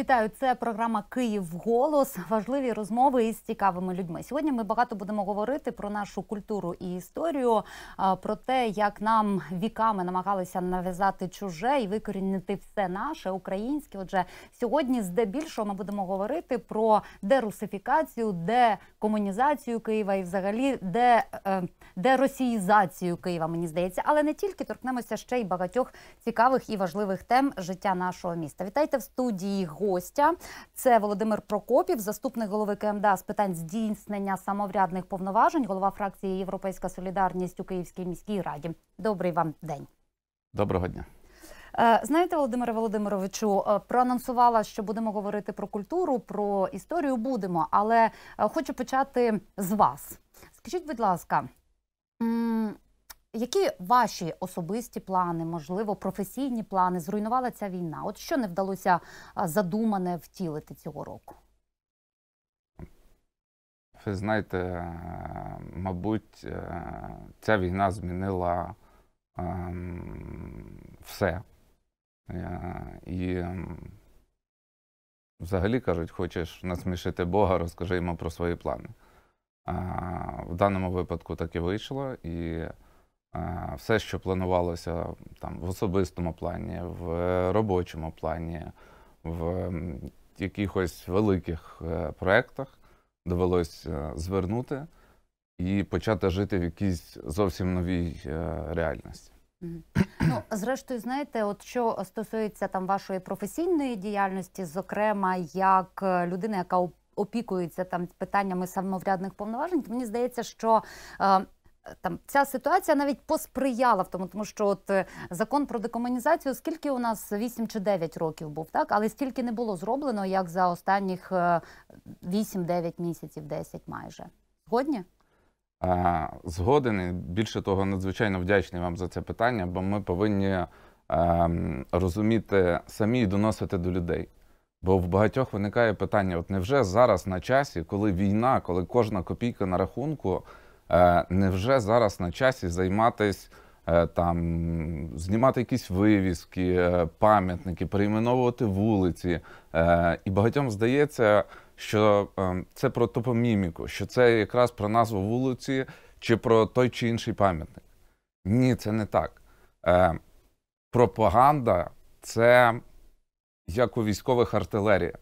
Вітаю, це програма Київ голос. Важливі розмови із цікавими людьми. Сьогодні ми багато будемо говорити про нашу культуру і історію, про те, як нам віками намагалися нав'язати чуже і викорінити все наше українське. Отже, сьогодні, здебільшого, ми будемо говорити про дерусифікацію, декомунізацію Києва і, взагалі, де е, деросіїзацію Києва. Мені здається, але не тільки торкнемося ще й багатьох цікавих і важливих тем життя нашого міста. Вітайте в студії гостя. Це Володимир Прокопів, заступник голови КМДА з питань здійснення самоврядних повноважень, голова фракції Європейська Солідарність у Київській міській раді. Добрий вам день. Доброго дня. Е, знаєте, Володимире Володимировичу, е, проанонсувала, що будемо говорити про культуру, про історію будемо, але е, хочу почати з вас. Скажіть, будь ласка, які ваші особисті плани, можливо, професійні плани зруйнувала ця війна? От що не вдалося задумане втілити цього року? Ви знаєте, е, мабуть, е, ця війна змінила ем, все. Е, і ем, взагалі кажуть, хочеш насмішити Бога, розкажи йому про свої плани. В даному випадку так і вийшло. і Е, все, що планувалося там в особистому плані, в робочому плані, в якихось великих е, проєктах, довелось е, звернути і почати жити в якійсь зовсім новій реальності. Ну, зрештою, знаєте, от що стосується там вашої професійної діяльності, зокрема, як людина, яка опікується там питаннями самоврядних повноважень, мені здається, що там ця ситуація навіть посприяла в тому, тому що от е, закон про декомунізацію, скільки у нас 8 чи 9 років був, так але стільки не було зроблено, як за останніх 8-9 е, місяців, 10 майже згодні. Згоден і більше того, надзвичайно вдячний вам за це питання, бо ми повинні е, розуміти самі і доносити до людей. Бо в багатьох виникає питання: от невже зараз на часі, коли війна, коли кожна копійка на рахунку, Е, невже зараз на часі займатися е, там, знімати якісь вивіски, е, пам'ятники, перейменовувати вулиці? І багатьом здається, що це про топоміміку, що це якраз про назву вулиці чи про той чи інший пам'ятник? Ні, це не так. Пропаганда це як у військових артилерія.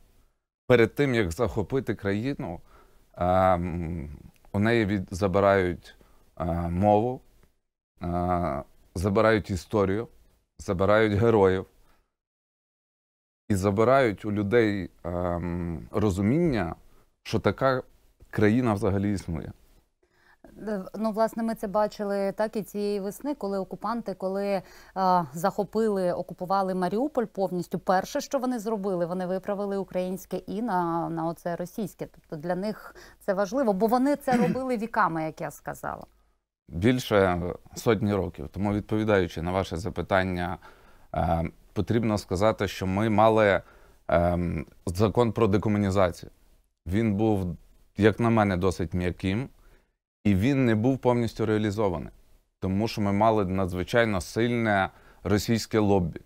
Перед тим як захопити країну, ем, у неї від, забирають е, мову, е, забирають історію, забирають героїв і забирають у людей е, розуміння, що така країна взагалі існує. Е, ну, власне, ми це бачили так і цієї весни, коли окупанти, коли а, е, захопили, окупували Маріуполь повністю. Перше, що вони зробили, вони виправили українське і на на оце російське. Тобто для них це важливо, бо вони це робили віками, як я сказала. Більше сотні років. Тому, відповідаючи на ваше запитання, е, потрібно сказати, що ми мали е, закон про декомунізацію. Він був, як на мене, досить м'яким. І він не був повністю реалізований, тому що ми мали надзвичайно сильне російське лоббі.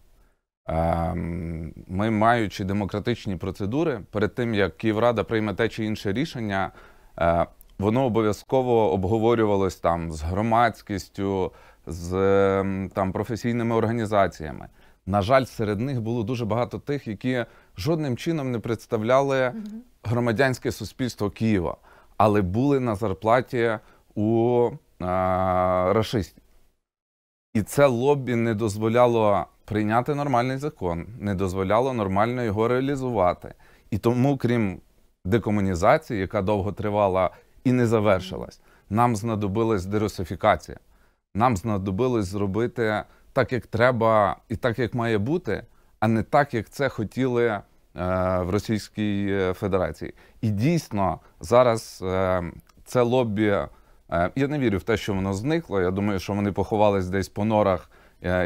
Ем, ми, маючи демократичні процедури, перед тим як Київрада прийме те чи інше рішення, е, воно обов'язково обговорювалось там з громадськістю, з ем, там професійними організаціями. На жаль, серед них було дуже багато тих, які жодним чином не представляли громадянське суспільство Києва але були на зарплаті у а, рашистів. І це лобі не дозволяло прийняти нормальний закон, не дозволяло нормально його реалізувати. І тому, крім декомунізації, яка довго тривала і не завершилась, нам знадобилась дерусифікація. Нам знадобилось зробити так, як треба, і так, як має бути, а не так, як це хотіли Е, в Російській е, Федерації. І дійсно зараз е, це лобі. Я не вірю в те, що воно зникло. Я думаю, що вони поховались десь по норах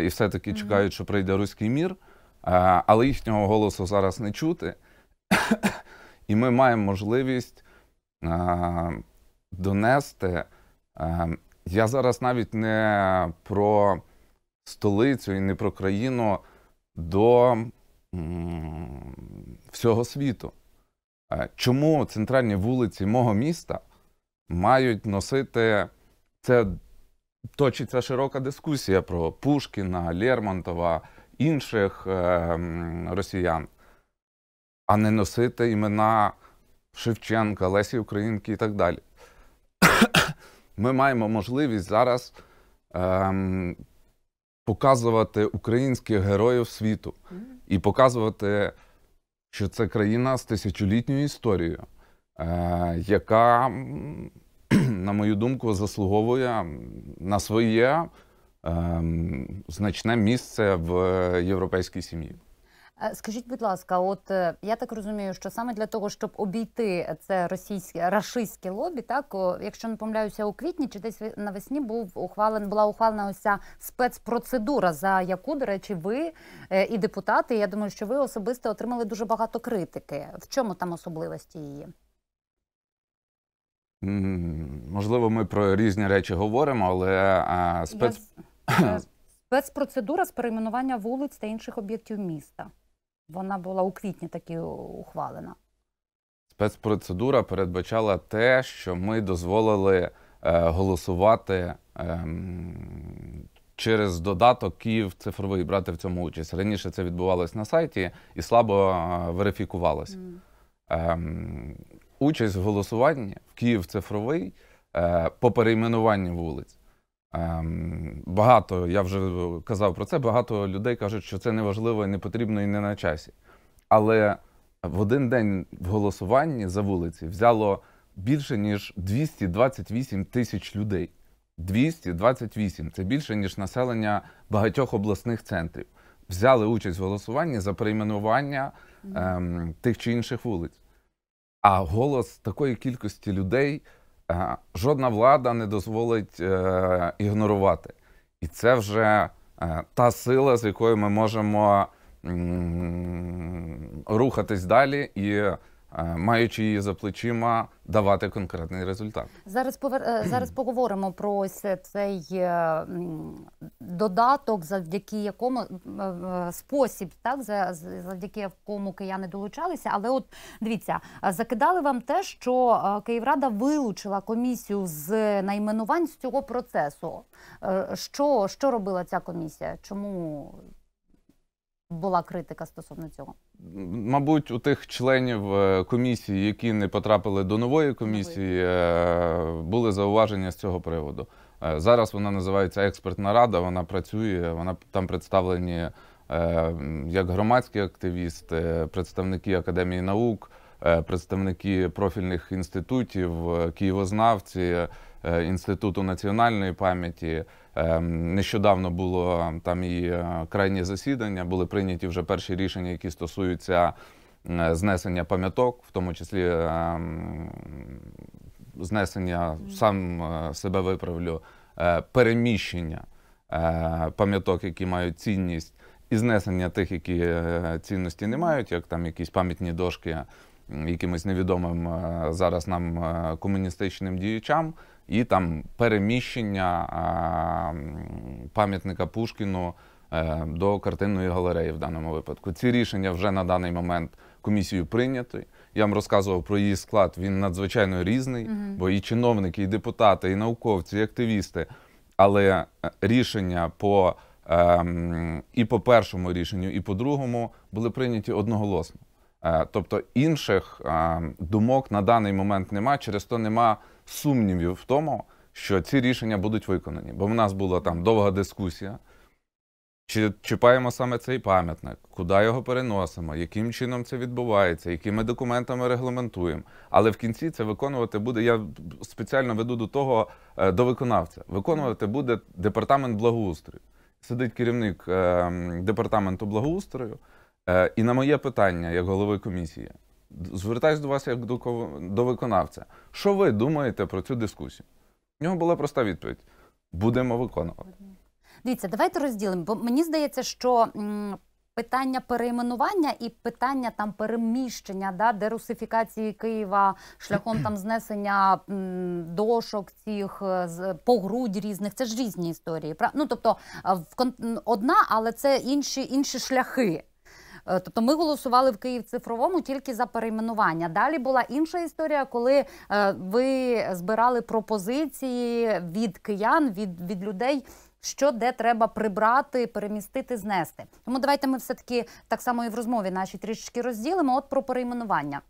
і все-таки чекають, що прийде руський мір, але їхнього голосу зараз не чути. І ми маємо можливість донести. Я зараз навіть не про столицю і не про країну до всього світу. Е, чому центральні вулиці мого міста мають носити це? Точиться широка дискусія про Пушкіна, Лермонтова, інших е, росіян, а не носити імена Шевченка, Лесі Українки і так далі. Ми маємо можливість зараз ем, показувати українських героїв світу і показувати, що це країна з тисячолітньою історією, е, яка, на мою думку, заслуговує на своє ем, значне місце в європейській сім'ї. Е, скажіть, будь ласка, от е, я так розумію, що саме для того, щоб обійти це російське рашистське лобі, так якщо не помиляюся у квітні, чи десь навесні був ухвален, була ухвалена ось спецпроцедура, за яку, до речі, ви е, і депутати. Я думаю, що ви особисто отримали дуже багато критики. В чому там особливості її? Можливо, ми про різні речі говоримо, але а, спец... Я... спецпроцедура з перейменування вулиць та інших об'єктів міста. Вона була у квітні таки ухвалена. Спецпроцедура передбачала те, що ми дозволили е, голосувати е, через додаток Київ цифровий брати в цьому участь. Раніше це відбувалось на сайті і слабо е, верифікувалось. Mm. Е, участь в голосуванні в Київ цифровий е, по перейменуванні вулиць. Ем, багато, я вже казав про це, багато людей кажуть, що це не важливо і не потрібно, і не на часі. Але в один день в голосуванні за вулиці взяло більше ніж 228 тисяч людей. 228 це більше ніж населення багатьох обласних центрів. Взяли участь в голосуванні за перейменування ем, тих чи інших вулиць. А голос такої кількості людей. Е, жодна влада не дозволить е, ігнорувати. І це вже е, та сила, з якою ми можемо рухатись далі. і Е, маючи її за плечима, давати конкретний результат. Зараз повер... Е, зараз поговоримо про ось цей е, додаток, завдяки якому спосіб, так завдяки якому кияни долучалися. Але от дивіться, закидали вам те, що Київрада вилучила комісію з найменувань з цього процесу. Що, Що робила ця комісія? Чому? була критика стосовно цього? Мабуть, у тих членів е, комісії, які не потрапили до нової комісії, е, були зауваження з цього приводу. Е, зараз вона називається експертна рада. Вона працює, вона там представлені як громадські активісти, представники академії наук. Представники профільних інститутів, києвознавці, інституту національної пам'яті. Ем, нещодавно було ем, там і е, крайнє засідання, були прийняті вже перші рішення, які стосуються е, знесення пам'яток, в тому числі ем, знесення сам е, себе виправлю, переміщення пам'яток, які мають цінність, і знесення тих, які цінності не мають, як там якісь пам'ятні дошки якимось невідомим е, зараз нам е, комуністичним діячам, і там переміщення е, пам'ятника Пушкіну до картинної галереї в даному випадку. Ці рішення вже на даний момент комісією прийнято. Я вам розказував про її склад. Він надзвичайно різний, угу. бо і чиновники, і депутати, і науковці, і активісти. Але рішення по ем, і по першому рішенню, і по другому були прийняті одноголосно. Е, тобто інших е, думок на даний момент нема, через то нема сумнівів в тому, що ці рішення будуть виконані. Бо в нас була там довга дискусія. Чи чіпаємо саме цей пам'ятник, куди його переносимо, яким чином це відбувається, якими документами регламентуємо. Але в кінці це виконувати буде. Я спеціально веду до того е, до виконавця. Виконувати буде департамент благоустрою. Сидить керівник ем, департаменту благоустрою. Е, і на моє питання, як голови комісії, звертаюсь до вас як до, до виконавця. Що ви думаєте про цю дискусію? У нього була проста відповідь: будемо виконувати. Дивіться, давайте розділимо, бо мені здається, що. Питання перейменування і питання там переміщення, да, дерусифікації Києва шляхом там знесення дошок, цих е, погрудь різних. Це ж різні історії. Ну тобто в одна, але це інші інші шляхи. Е, тобто ми голосували в Київ цифровому тільки за перейменування. Далі була інша історія, коли е, ви збирали пропозиції від киян, від, від людей. Що де треба прибрати, перемістити, знести? Тому давайте ми все таки так само і в розмові наші трішечки розділимо. От про перейменування.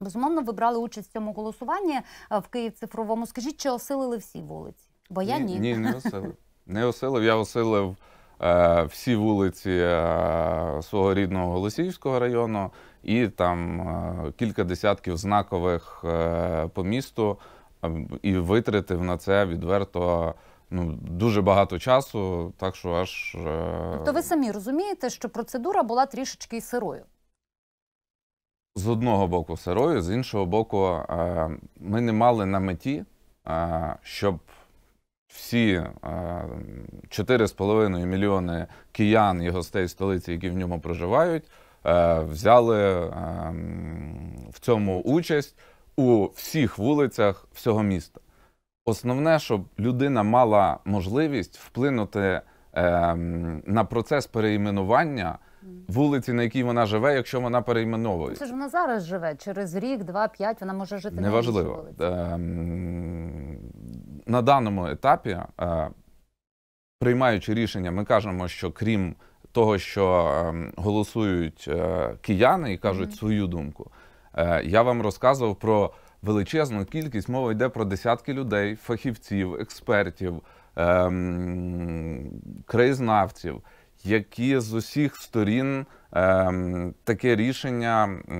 Безумовно, ви брали участь в цьому голосуванні е, в Київ цифровому. Скажіть, чи осилили всі вулиці? Бо я ні. Ні, ні не осилив. Не осилив. Я осилив Е, всі вулиці е, свого рідного Голосіївського району і там е, кілька десятків знакових по місту, ем, і витратив на це відверто. Ну, дуже багато часу, так що аж Тобто, ви самі розумієте, що процедура була трішечки сирою? З одного боку, сирою, з іншого боку, ми не мали на меті, щоб всі 4,5 е, мільйони киян і гостей столиці, які в ньому проживають, е, взяли е, в цьому участь у всіх вулицях всього міста. Основне, щоб людина мала можливість вплинути на процес переіменування. Вулиці, на якій вона живе, якщо вона перейменовує. Ну, це ж вона зараз живе через рік, два, п'ять. Вона може жити Неважливо. на іншій вулиці. Ем, на даному етапі, е, приймаючи рішення, ми кажемо, що крім того, що ем, голосують е, кияни і кажуть mm -hmm. свою думку, е, я вам розказував про величезну кількість. Мова йде про десятки людей, фахівців, експертів, ем, краєзнавців. Які з усіх сторін е, таке рішення е,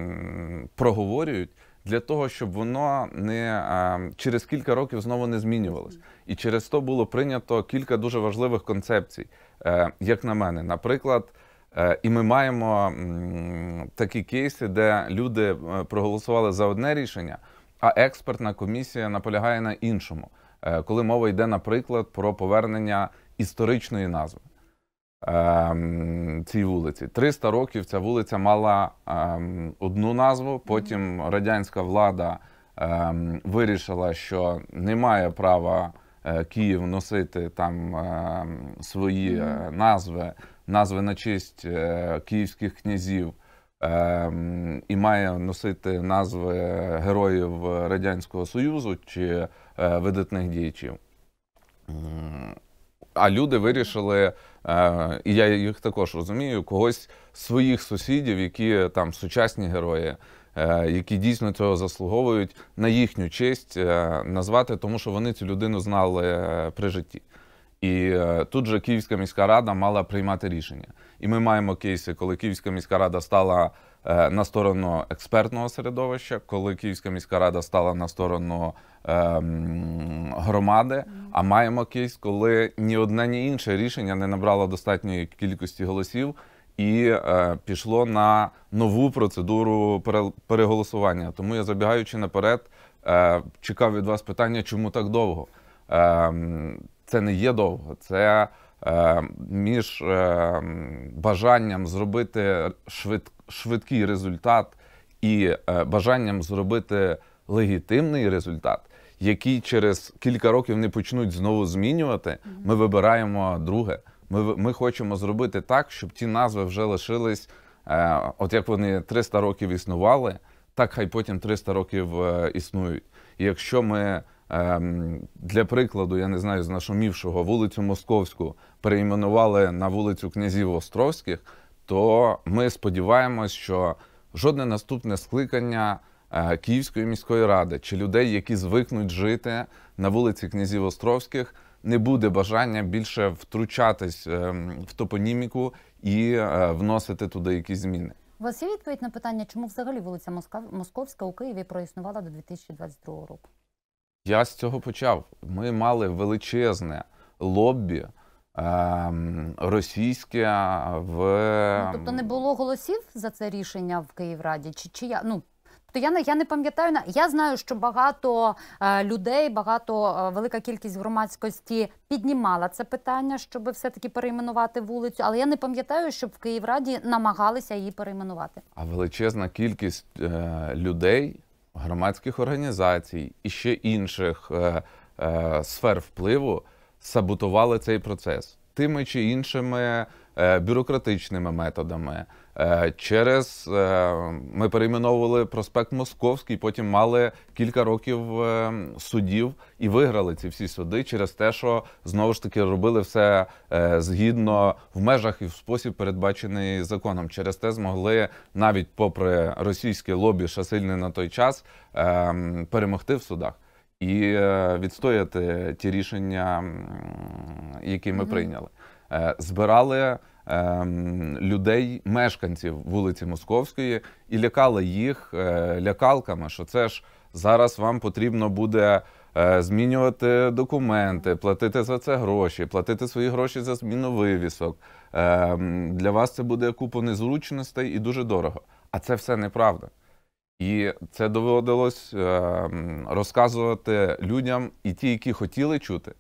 проговорюють, для того, щоб воно не через кілька років знову не змінювалось. І через то було прийнято кілька дуже важливих концепцій, е, як на мене, наприклад. Е, і ми маємо такі кейси, де люди е, проголосували за одне рішення, а експертна комісія наполягає на іншому, коли мова йде, наприклад, про повернення історичної назви. Ем, цій вулиці. 300 років ця вулиця мала ем, одну назву. Потім радянська влада ем, вирішила, що немає права е, Київ носити там свої е, назви, назви на честь е, київських князів. І має носити назви героїв Радянського Союзу чи видатних діячів. А люди вирішили, е, і я їх також розумію, когось своїх сусідів, які там сучасні герої, е, які дійсно цього заслуговують на їхню честь е, назвати, тому що вони цю людину знали е, при житті. І е, тут же Київська міська рада мала приймати рішення. І ми маємо кейси, коли Київська міська рада стала. Е, на сторону експертного середовища, коли Київська міська рада стала на сторону ем, громади. А маємо кейс, коли ні одне, ні інше рішення не набрало достатньої кількості голосів. І е, пішло на нову процедуру переголосування. Тому я забігаючи наперед, е, чекав від вас питання, чому так довго? Е, це не є довго, це Е, між е, бажанням зробити швидкий результат і е, бажанням зробити легітимний результат, який через кілька років не почнуть знову змінювати. Ми вибираємо друге. Ми ми хочемо зробити так, щоб ті назви вже лишились, от як вони 300 років існували, так хай потім 300 років існують. І якщо ми Ем, для прикладу, я не знаю, з нашумівшого вулицю Московську перейменували на вулицю князів Островських, то ми сподіваємось, що жодне наступне скликання е, Київської міської ради чи людей, які звикнуть жити на вулиці Князів Островських, не буде бажання більше втручатись ем, в топоніміку і е, вносити туди якісь зміни. У вас є відповідь на питання, чому взагалі вулиця Московська у Києві проіснувала до 2022 року? Я з цього почав. Ми мали величезне лоббі е, російське в ну, ем, тобто не було голосів за це рішення в Київраді, чи чи я ну. То тобто я не я не пам'ятаю Я знаю, що багато е, людей, багато е, велика кількість громадськості піднімала це питання, щоб все-таки перейменувати вулицю. Але я не пам'ятаю, щоб в Київраді намагалися її перейменувати. А величезна кількість е, людей громадських організацій і ще інших е, е, сфер впливу саботували цей процес тими чи іншими е, бюрократичними методами. Е, через е, ми перейменовували проспект Московський, потім мали кілька років е, судів і виграли ці всі суди через те, що знову ж таки робили все згідно в межах і в спосіб передбачений законом. Через те змогли навіть попри російське лобі, що сильне на той час, перемогти в судах. І відстояти ті рішення, які ми mm прийняли, збирали Ем, людей, мешканців вулиці Московської, і лякала їх е, лякалками, що це ж зараз вам потрібно буде. Е, змінювати документи, платити за це гроші, платити свої гроші за зміну вивісок. Ем, для вас це буде купу незручностей і дуже дорого. А це все неправда. І це доводилось ем, розказувати людям, і ті, які хотіли чути,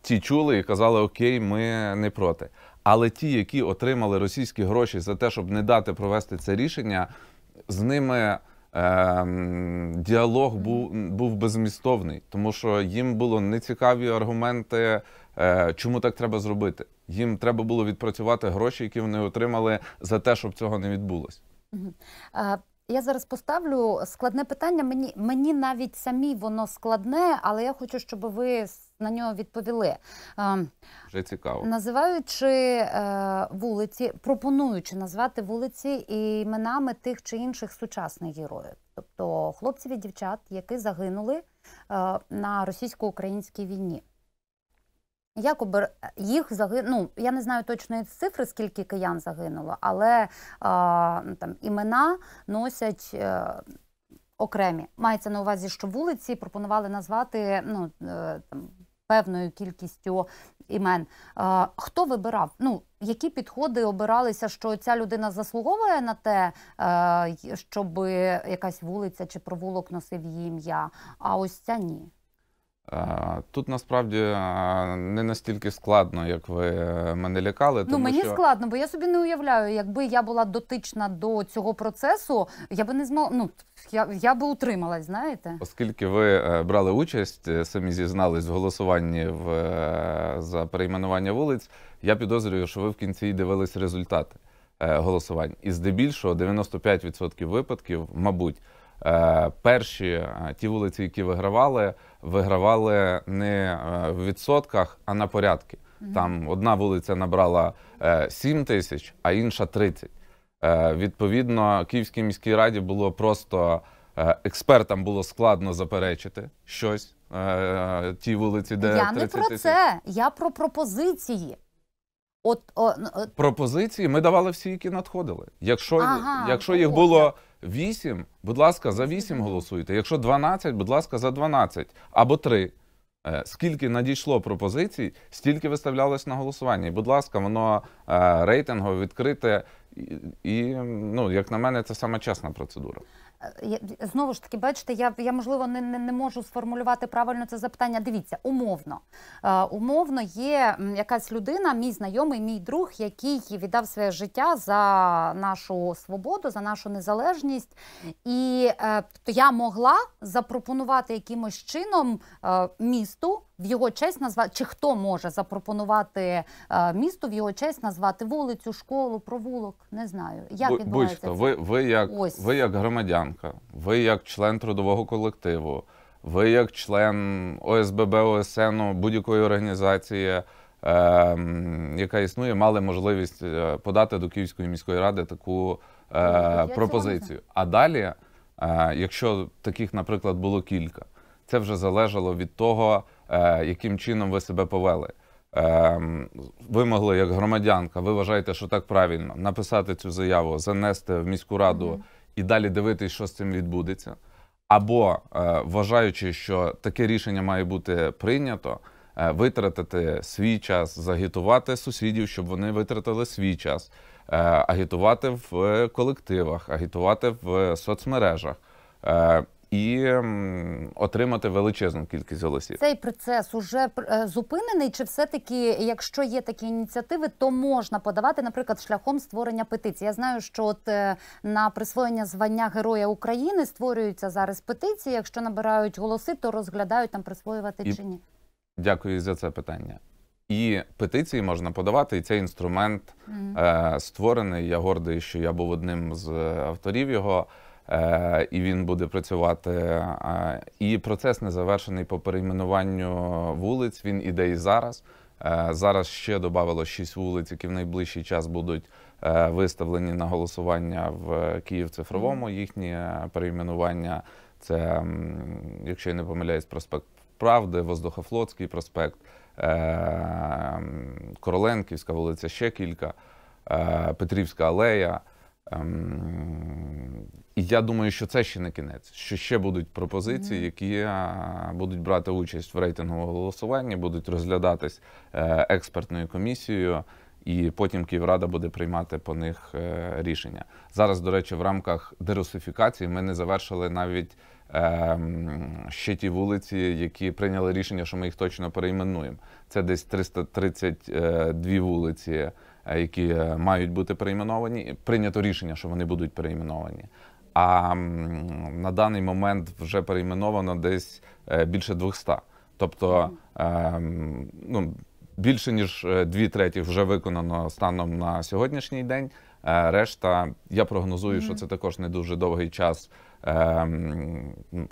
ті чули і казали, окей, ми не проти. Але ті, які отримали російські гроші за те, щоб не дати провести це рішення, з ними е, діалог був був безмістовний, тому що їм було нецікаві аргументи, е, чому так треба зробити. Їм треба було відпрацювати гроші, які вони отримали за те, щоб цього не відбулось. Я зараз поставлю складне питання. Мені мені навіть самі воно складне, але я хочу, щоб ви на нього відповіли. Ем, Вже цікаво. Називаючи е, вулиці, пропонуючи назвати вулиці іменами тих чи інших сучасних героїв, тобто хлопців і дівчат, які загинули е, на російсько-українській війні. Якоби їх загинуло, ну, я не знаю точної цифри, скільки киян загинуло, але а, там імена носять а, е, окремі. Мається на увазі, що вулиці пропонували назвати ну, е, там, певною кількістю імен. А, хто вибирав? Ну, які підходи обиралися, що ця людина заслуговує на те, е, щоб якась вулиця чи провулок носив її ім'я, а ось ця ні. Е, тут насправді е, не настільки складно, як ви е, мене лякали. Ну, тому ну мені що... складно, бо я собі не уявляю, якби я була дотична до цього процесу, я би не змогла. Ну я я би утрималась, знаєте, оскільки ви брали участь, самі зізнались в голосуванні в за перейменування вулиць. Я підозрюю, що ви в кінці дивились результати голосувань, і здебільшого 95% випадків, мабуть. Е, перші е, ті вулиці, які вигравали, вигравали не е, в відсотках, а на порядки. Там одна вулиця набрала 7 тисяч, а інша 30. Відповідно, Київській міській раді було просто експертам було складно заперечити щось. Ті вулиці, де я не про тисяч. це. Я про пропозиції. От, о, Пропозиції ми давали всі, які надходили. Якщо ага, якщо ну їх було 8, будь ласка, за 8 голосуйте. Якщо 12, будь ласка, за 12 або 3. Е, скільки надійшло пропозицій, стільки виставлялось на голосування. І, будь ласка, воно е, рейтингове відкрите і, ну як на мене, це саме чесна процедура. Е, знову ж таки, бачите, я я можливо не не, не можу сформулювати правильно це запитання. Дивіться, умовно. Е, умовно є якась людина, мій знайомий, мій друг, який віддав своє життя за нашу свободу, за нашу незалежність. І е, я могла запропонувати якимось чином е, місту в його честь назвати, чи хто може запропонувати е, місту в його честь назвати вулицю, школу, провулок? Не знаю. Як Бу, відбувається будь-хто. ви ви як ви як громадянка, ви як член трудового колективу, ви як член ОСББ, ОСН, будь-якої організації. Ем, яка існує, мали можливість е, подати до Київської міської ради таку е, ну, пропозицію. А далі, е, якщо таких, наприклад, було кілька, це вже залежало від того, Е, яким чином ви себе повели. Ем, ви могли, як громадянка, ви вважаєте, що так правильно написати цю заяву, занести в міську раду mm -hmm. і далі дивитись, що з цим відбудеться. Або е, вважаючи, що таке рішення має бути прийнято, е, витратити свій час, загітувати сусідів, щоб вони витратили свій час, агітувати в колективах, агітувати в соцмережах і отримати величезну кількість голосів. Цей процес уже е, зупинений, чи все-таки, якщо є такі ініціативи, то можна подавати, наприклад, шляхом створення петиції. Я знаю, що от е, на присвоєння звання Героя України створюються зараз петиції. Якщо набирають голоси, то розглядають там присвоювати і... чи ні. Дякую за це питання. І петиції можна подавати, і цей інструмент mm е, створений. Я гордий, що я був одним з е, авторів його. Е, і він буде працювати. Е, і процес не завершений по перейменуванню вулиць. Він іде і зараз. Е, зараз ще додавало 6 вулиць, які в найближчий час будуть виставлені на голосування в Київ цифровому. Їхнє перейменування це, якщо я не помиляюсь, проспект Правди, Воздухофлотський проспект, Короленківська вулиця, ще кілька, Петрівська алея. Ем, і я думаю, що це ще не кінець. Що ще будуть пропозиції, які е, будуть брати участь в рейтинговому голосуванні, будуть розглядатись е, експертною комісією, і потім Київрада буде приймати по них е, рішення. Зараз, до речі, в рамках дерусифікації ми не завершили навіть ем, ще ті вулиці, які прийняли рішення, що ми їх точно перейменуємо. Це десь 332 вулиці. Е, які е, мають бути перейменовані. Прийнято рішення, що вони будуть перейменовані. А на даний момент вже перейменовано десь е, більше 200. Тобто ну, більше ніж дві треті вже виконано станом на сьогоднішній день. Решта, я прогнозую, що це також не дуже довгий час.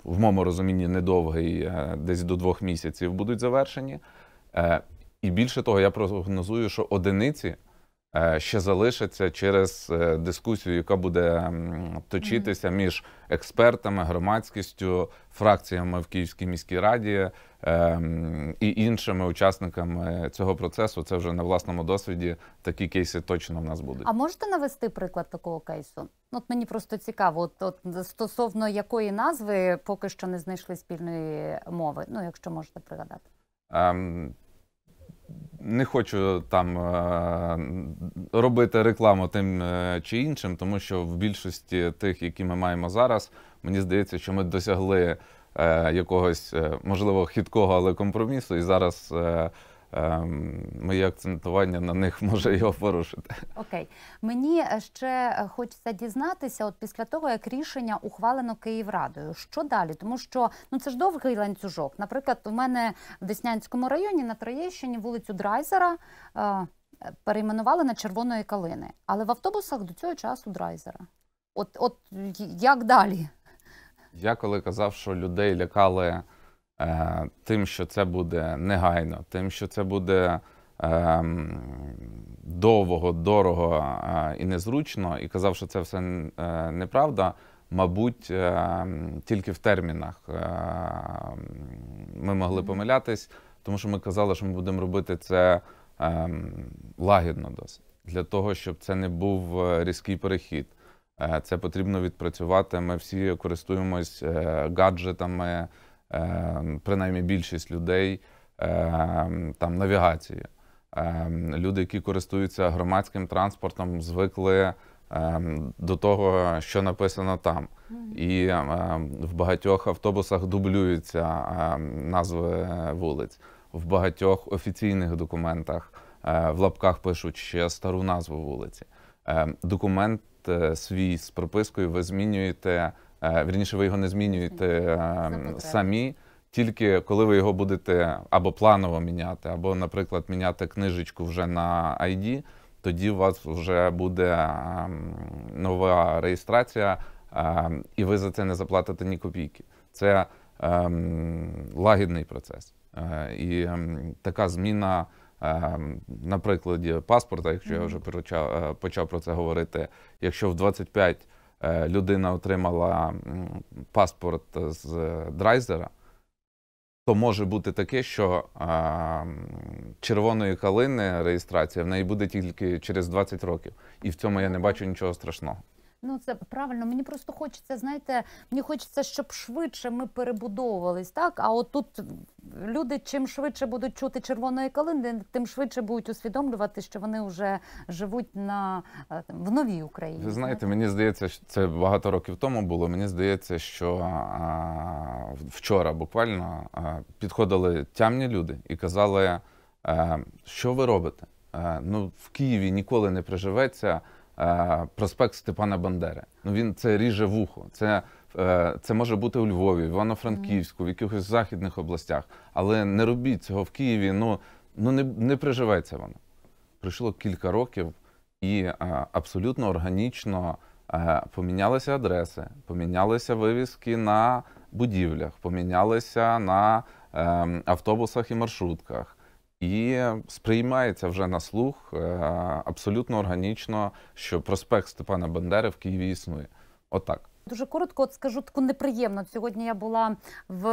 В моєму розумінні недовгий, десь до двох місяців будуть завершені. І більше того, я прогнозую, що одиниці. Е, ще залишаться через е, дискусію, яка буде точитися між експертами, громадськістю, фракціями в Київській міській раді ем, і іншими учасниками цього процесу. Це вже на власному досвіді. Такі кейси точно в нас будуть. А можете навести приклад такого кейсу? Ну, от мені просто цікаво, от, от стосовно якої назви поки що не знайшли спільної мови. Ну, якщо можете пригадати. Ем, не хочу там е, робити рекламу тим е, чи іншим, тому що в більшості тих, які ми маємо зараз, мені здається, що ми досягли е, якогось можливо хиткого, але компромісу і зараз. Ем, моє акцентування на них може його порушити. Окей, мені е, ще е, хочеться дізнатися, от після того як рішення ухвалено Київрадою, що далі? Тому що ну це ж довгий ланцюжок. Наприклад, у мене в Деснянському районі на Троєщині вулицю Драйзера. Е, перейменували на червоної калини, але в автобусах до цього часу драйзера. От от як далі? Я коли казав, що людей лякали Е, тим, що це буде негайно, тим, що це буде ем, довго, дорого е, і незручно, і казав, що це все е, неправда. Мабуть, тільки в термінах ми могли помилятись, тому що ми казали, що ми будемо робити це ем, лагідно досить для того, щоб це не був різкий перехід. Це потрібно відпрацювати. Ми всі користуємось гаджетами. Ем, принаймні більшість людей ем, там навігації. Ем, люди, які користуються громадським транспортом, звикли до того, що написано там. І в багатьох автобусах дублюються назви вулиць, в багатьох офіційних документах е, в лапках пишуть ще стару назву вулиці. Документ е, свій з пропискою ви змінюєте Е, вірніше, ви його не змінюєте е, самі. Тільки коли ви його будете або планово міняти, або, наприклад, міняти книжечку вже на ID, тоді у вас вже буде ем, нова реєстрація, ем, і ви за це не заплатите ні копійки. Це ем, лагідний процес. Е, і така зміна, на прикладі паспорта, якщо я вже почав про це говорити, якщо в 25 Е, людина отримала паспорт з драйзера, то може бути таке, що е, червоної калини реєстрація в неї буде тільки через 20 років. І в цьому я не бачу нічого страшного. Ну, це правильно. Мені просто хочеться, знаєте, мені хочеться, щоб швидше ми перебудовувались. Так, а отут люди чим швидше будуть чути червоної калини, тим швидше будуть усвідомлювати, що вони вже живуть на е, в новій Україні. Ви знаєте, мені здається, що це багато років тому було. Мені здається, що а, вчора буквально а, підходили тямні люди і казали, а, е, що ви робите? А, е, ну в Києві ніколи не приживеться. Е, проспект Степана Бандери. Ну він це ріже вухо. Це е, це може бути у Львові, в Івано-Франківську, в якихось західних областях. Але не робіть цього в Києві. Ну ну не не приживеться воно. Пройшло кілька років, і е, абсолютно органічно помінялися адреси, помінялися вивіски на будівлях, помінялися на ем, автобусах і маршрутках. І сприймається вже на слух е, абсолютно органічно, що проспект Степана Бандери в Києві існує. Отак. Дуже коротко от скажу таку неприємно. Сьогодні я була в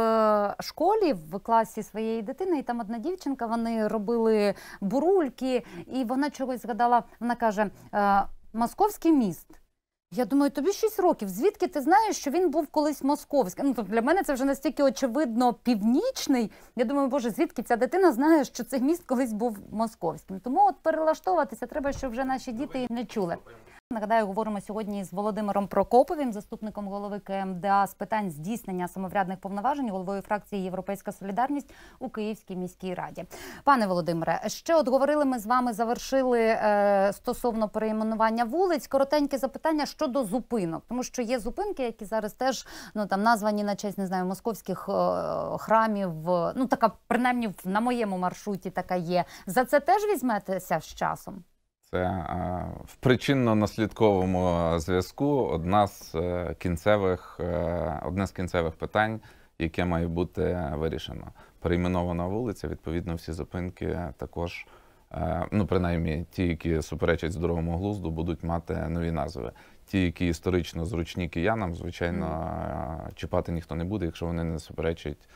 школі в класі своєї дитини, і там одна дівчинка. Вони робили бурульки, і вона чогось згадала. Вона каже: «Е, Московський міст. Я думаю, тобі 6 років. Звідки ти знаєш, що він був колись московським? Ну тобто для мене це вже настільки очевидно північний. Я думаю, боже, звідки ця дитина знає, що цей міст колись був московським? Тому от перелаштовуватися треба, щоб вже наші діти не чули. Нагадаю, говоримо сьогодні з Володимиром Прокоповим, заступником голови КМДА з питань здійснення самоврядних повноважень, головою фракції Європейська Солідарність у Київській міській раді. Пане Володимире, ще от говорили ми з вами, завершили е, стосовно переіменування вулиць. Коротеньке запитання щодо зупинок, тому що є зупинки, які зараз теж ну там названі на честь не знаю московських е, храмів. Е, ну така принаймні на моєму маршруті така є. За це теж візьметеся з часом. Це е, в причинно-наслідковому е, зв'язку одна з е, кінцевих, одне з кінцевих питань, яке має бути вирішено. Перейменована вулиця, відповідно, всі зупинки також, ну принаймні ті, які суперечать здоровому глузду, будуть мати нові назви. Ті, які історично зручні киянам, звичайно, чіпати ніхто не буде, якщо вони не суперечать.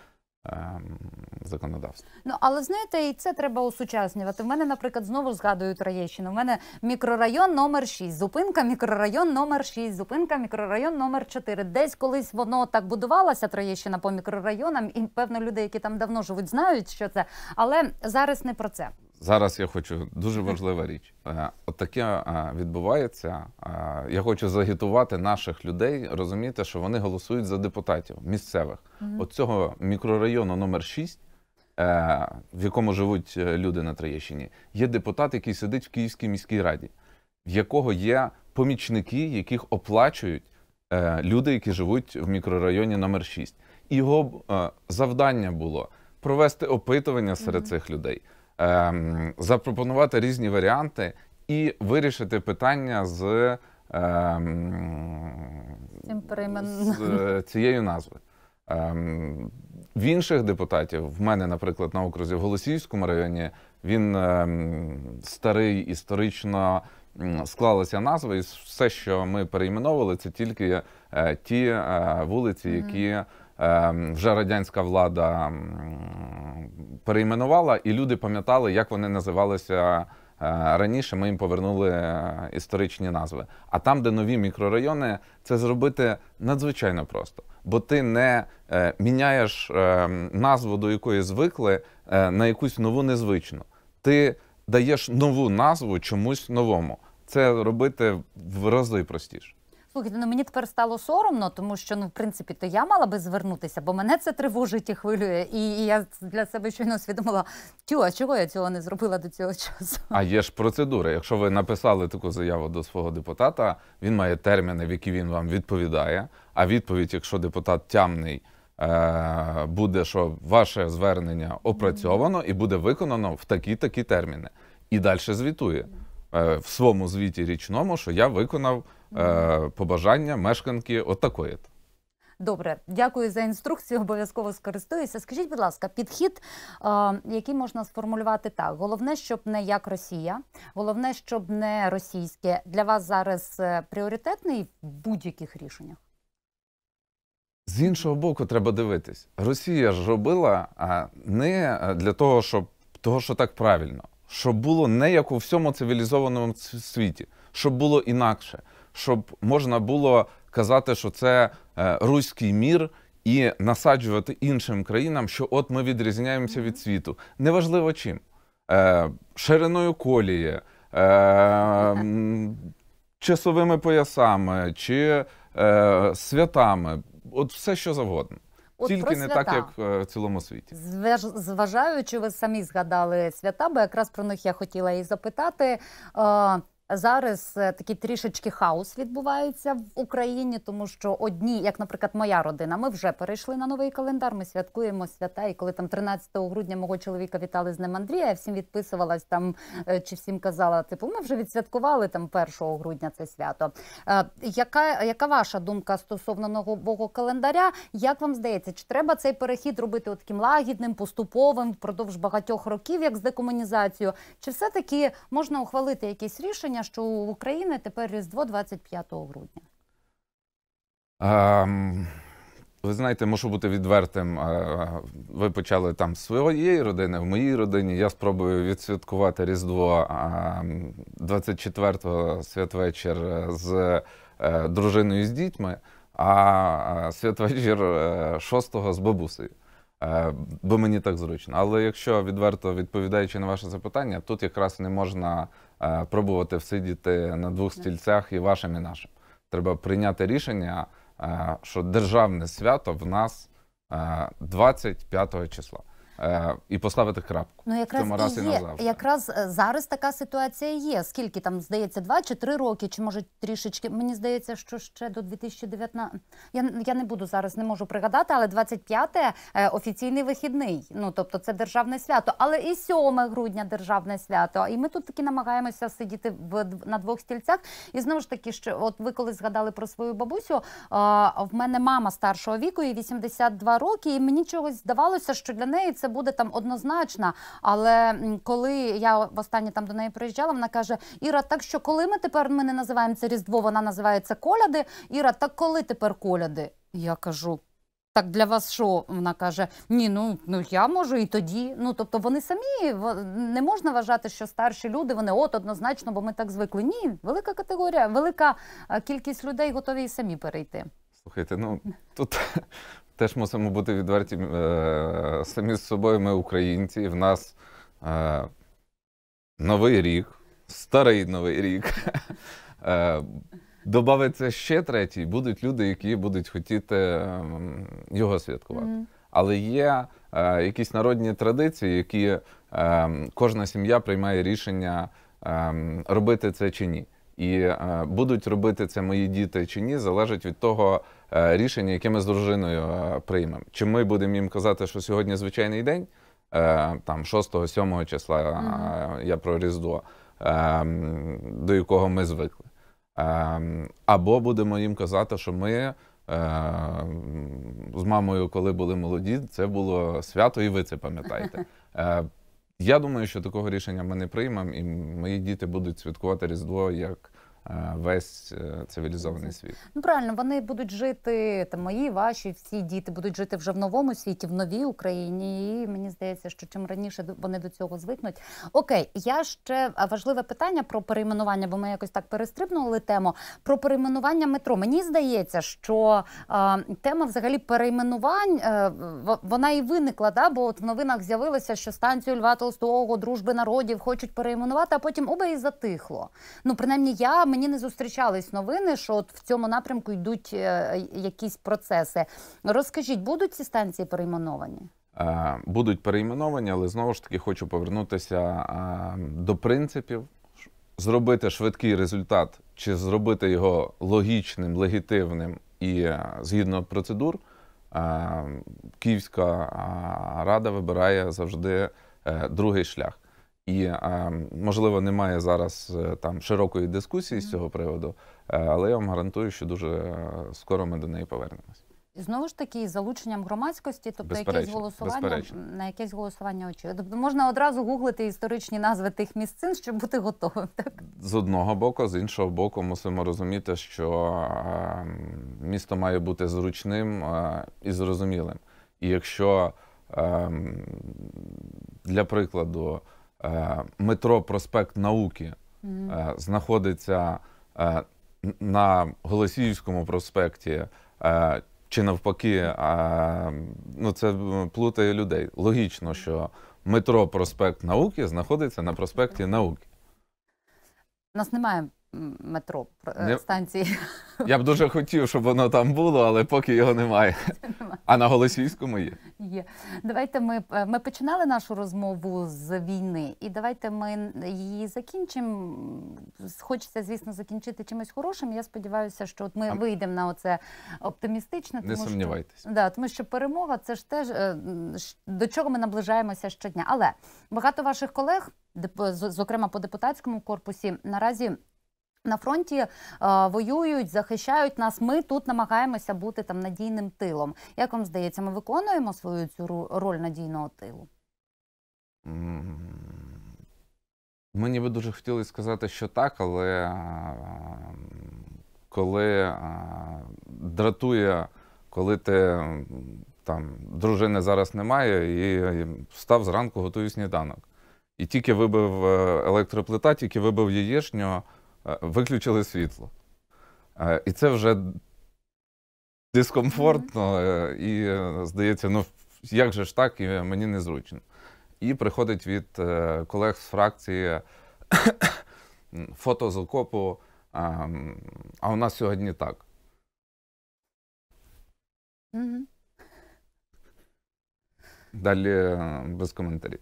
Ем, Законодавство Ну але знаєте, і це треба осучаснювати. В мене, наприклад, знову згадую троєщину. У мене мікрорайон номер 6 зупинка мікрорайон номер 6 зупинка мікрорайон номер 4 Десь колись воно так будувалося Троєщина по мікрорайонам, і певно люди, які там давно живуть, знають, що це, але зараз не про це. Зараз я хочу дуже важлива річ. Е, от таке е, відбувається. Е, я хочу загітувати наших людей, розуміти, що вони голосують за депутатів місцевих. Угу. От цього мікрорайону номер 6 в якому живуть люди на Троєщині, є депутат, який сидить в Київській міській раді, в якого є помічники, яких оплачують люди, які живуть в мікрорайоні номер 6 Його завдання було провести опитування серед цих людей. Ем, запропонувати різні варіанти і вирішити питання з, ем, з е, цією назвою. Ем, в інших депутатів, в мене, наприклад, на окрузі в Голосіївському районі, він старий, історично склалася назва, і все, що ми перейменовували, це тільки е, ті е, вулиці, які. Ем, вже радянська влада перейменувала, і люди пам'ятали, як вони називалися. Е, раніше ми їм повернули е, історичні назви. А там, де нові мікрорайони, це зробити надзвичайно просто, бо ти не е, міняєш ем, назву, до якої звикли, на якусь нову незвичну. Ти даєш нову назву чомусь новому. Це робити в рази простіше. Слухайте, ну мені тепер стало соромно, тому що ну в принципі то я мала би звернутися, бо мене це тривожить і хвилює. І, і я для себе щойно усвідомила, тю, а чого я цього не зробила до цього часу. А є ж процедура. Якщо ви написали таку заяву до свого депутата, він має терміни, в які він вам відповідає. А відповідь, якщо депутат тямний. Е, буде, що ваше звернення опрацьовано і буде виконано в такі-такі терміни, і далі звітує. Е, в своєму звіті річному, що я виконав е, побажання мешканки отакої. Добре, дякую за інструкцію. Обов'язково скористуюся. Скажіть, будь ласка, підхід, е, який можна сформулювати так: головне, щоб не як Росія, головне, щоб не російське для вас зараз пріоритетний в будь-яких рішеннях. З іншого боку, треба дивитись. Росія ж робила а не для того, щоб того, що так правильно щоб було не як у всьому цивілізованому світі, щоб було інакше, щоб можна було казати, що це е, руський мір. І насаджувати іншим країнам, що от ми відрізняємося від світу. Неважливо чим. Е, Шириною колії, е, часовими поясами чи е, святами от все, що завгодно. От Тільки про не так, як е, в цілому світі. Зважаючи, ви самі згадали свята, бо якраз про них я хотіла і запитати. Е, Зараз е, такий трішечки хаос відбувається в Україні, тому що одні, як, наприклад, моя родина, ми вже перейшли на новий календар. Ми святкуємо свята. І коли там 13 грудня мого чоловіка вітали з ним Андрія, я всім відписувалась там е, чи всім казала, типу, ми вже відсвяткували там 1 грудня це свято. Е, яка яка ваша думка стосовно нового календаря? Як вам здається, чи треба цей перехід робити от таким лагідним, поступовим впродовж багатьох років, як з декомунізацією? Чи все таки можна ухвалити якісь рішення? враження, що у України тепер Різдво 25 грудня? Um... Ви знаєте, мушу бути відвертим. Е, ви почали там з своєї родини, в моїй родині. Я спробую відсвяткувати Різдво 24-го ем, святвечір е, з е, дружиною з дітьми, а святвечір 6-го з бабусею. Е, бо мені так зручно. Але якщо відверто відповідаючи на ваше запитання, тут якраз не можна е, пробувати всидіти на двох стільцях і вашим, і нашим. Треба прийняти рішення, е, що державне свято в нас 25 числа. Е, і поставити крапку. Ну якраз Тому раз і є, назавжди. якраз е, зараз така ситуація є. Скільки там здається, два чи три роки, чи може трішечки. Мені здається, що ще до 2019... Я я не буду зараз, не можу пригадати, але 25-те е, офіційний вихідний. Ну тобто, це державне свято, але і 7 грудня державне свято. І ми тут таки намагаємося сидіти в на двох стільцях. І знову ж таки, що от ви коли згадали про свою бабусю. А, в мене мама старшого віку, їй 82 роки, і мені чогось здавалося, що для неї це все буде там однозначно. Але коли я востаннє там до неї приїжджала, вона каже: Іра, так що коли ми тепер ми не називаємо це Різдво, вона називається коляди. Іра, так коли тепер коляди? Я кажу. Так для вас що? Вона каже: Ні, ну ну я можу і тоді. Ну тобто вони самі не можна вважати, що старші люди вони от однозначно, бо ми так звикли. Ні, велика категорія, велика е, кількість людей готові і самі перейти. Слухайте, ну тут теж мусимо бути відверті е, самі з собою. Ми українці, і в нас е, новий рік, старий новий рік. Е, Добавиться ще третій, будуть люди, які будуть хотіти ем, його святкувати. Mm. Але є е, якісь народні традиції, які е, кожна сім'я приймає рішення е, робити це чи ні. І е, будуть робити це мої діти чи ні, залежить від того е, рішення, яке ми з дружиною е, приймемо. Чи ми будемо їм казати, що сьогодні звичайний день, там 6-7 числа я про Різдво, до якого ми звикли. Або будемо їм казати, що ми з мамою, коли були молоді, це було свято, і ви це пам'ятаєте. Я думаю, що такого рішення ми не приймемо, і мої діти будуть святкувати Різдво як Е, весь е, цивілізований світ. Ну правильно, вони будуть жити там мої, ваші всі діти будуть жити вже в новому світі, в новій Україні. І мені здається, що чим раніше вони до цього звикнуть. Окей, я ще важливе питання про перейменування, бо ми якось так перестрибнули тему. Про перейменування метро. Мені здається, що е, тема взагалі перейменувань е, вона і виникла. Да, бо от в новинах з'явилося, що станцію Льва Толстого, дружби народів хочуть перейменувати, а потім оба і затихло. Ну принаймні, я мені не зустрічались новини, що от в цьому напрямку йдуть е, якісь процеси. Розкажіть, будуть ці станції перейменовані? Е, будуть перейменовані, але знову ж таки хочу повернутися е, до принципів. Зробити швидкий результат, чи зробити його логічним, легітимним і згідно процедур, Київська рада вибирає завжди другий шлях. І можливо немає зараз е, там широкої дискусії з цього приводу, е, але я вам гарантую, що дуже е, скоро ми до неї повернемось. Знову ж таки, залученням громадськості, тобто якесь голосування на якесь голосування очі. Тобто можна одразу гуглити історичні назви тих місцин, щоб бути готовим. Так з одного боку, з іншого боку, мусимо розуміти, що місто має бути зручним і зрозумілим. І якщо ем, для прикладу Е, метро Проспект Науки е, знаходиться е, на Голосіївському проспекті. Чи навпаки, ну це плутає людей. Логічно, що метро Проспект Науки знаходиться на проспекті Науки. У нас немає метро Не... Е, станції. Я б дуже хотів, щоб воно там було, але поки його немає. немає. А на Голосійському є. Є. Давайте ми е, ми починали нашу розмову з війни, і давайте ми її закінчимо. Хочеться, звісно, закінчити чимось хорошим. Я сподіваюся, що от ми а... вийдемо на оце оптимістично. Не сумнівайтесь. Що, да, тому що перемога це ж теж е, до чого ми наближаємося щодня. Але багато ваших колег, зокрема по депутатському корпусі, наразі. На фронті а, е, воюють, захищають нас. Ми тут намагаємося бути там надійним тилом. Як вам здається, ми виконуємо свою цю роль надійного тилу? Мені би дуже хотілося сказати, що так, але е, коли е, дратує, коли ти там дружини зараз немає, і встав зранку, готую сніданок. І тільки вибив електроплита, тільки вибив яєчню. Е, виключили світло. Е, і це вже дискомфортно, е, і здається, ну як же ж так, і мені незручно. І приходить від колег з фракції фото з окопу. Ем, а у нас сьогодні так. Далі без коментарів.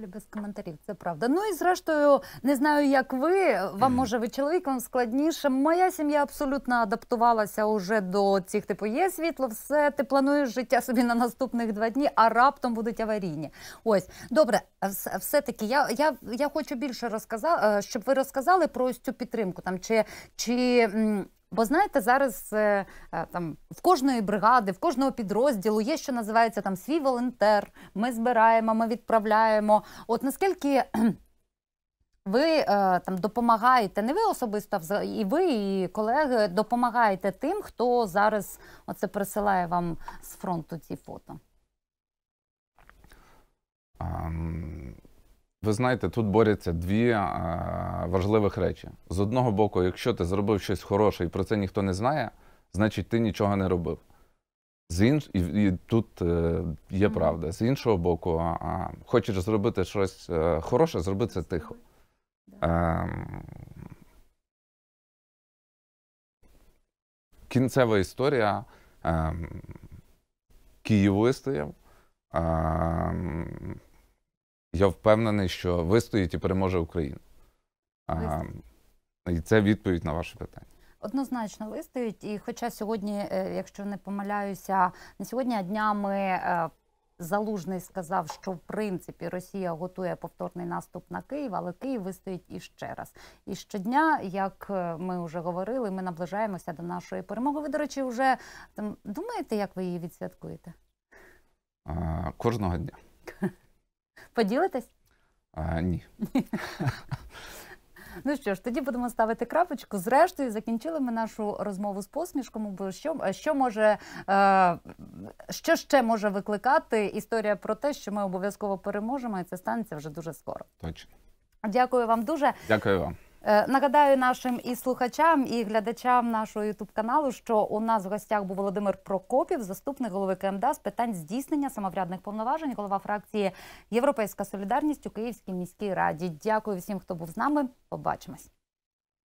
Далі без коментарів, це правда. Ну і зрештою, не знаю, як ви. Вам може ви чоловік, вам складніше. Моя сім'я абсолютно адаптувалася уже до цих типу. Є світло, все ти плануєш життя собі на наступних два дні, а раптом будуть аварійні. Ось добре, все таки. Я я, я хочу більше розказати, е, щоб ви розказали про ось цю підтримку там чи, чи Бо знаєте, зараз е, е, там в кожної бригади, в кожного підрозділу є, що називається там свій волонтер. Ми збираємо, ми відправляємо. От наскільки. Ви е, там допомагаєте, не ви особисто, і ви, і колеги допомагаєте тим, хто зараз оце присилає вам з фронту ці фото. Ви знаєте, тут борються дві е, важливих речі. З одного боку, якщо ти зробив щось хороше і про це ніхто не знає, значить ти нічого не робив. З інш... І, і тут е, є правда. З іншого боку, а, е, хочеш зробити щось хороше, зроби це тихо. А, ем, кінцева історія ем, Київ вистояв я впевнений, що вистоїть і переможе Україна. А, І це відповідь на ваше питання. Однозначно вистоїть. І хоча сьогодні, е, якщо не помиляюся, не сьогодні днями. Е, Залужний сказав, що в принципі Росія готує повторний наступ на Київ, але Київ вистоїть іще раз. І щодня, як е, ми вже говорили, ми наближаємося до нашої перемоги. Ви, до речі, вже там думаєте, як ви її відсвяткуєте? А, Кожного дня. Поділитесь? А, Ні. Ну що ж, тоді будемо ставити крапочку. Зрештою, закінчили ми нашу розмову з посмішком. Бо що що може, е, що ще може викликати історія про те, що ми обов'язково переможемо, і це станеться вже дуже скоро. Точно. Дякую вам дуже. Дякую вам. Е, нагадаю нашим і слухачам і глядачам нашого ютуб каналу, що у нас в гостях був Володимир Прокопів, заступник голови КМДА з питань здійснення самоврядних повноважень, голова фракції Європейська Солідарність у Київській міській раді. Дякую всім, хто був з нами. Побачимось.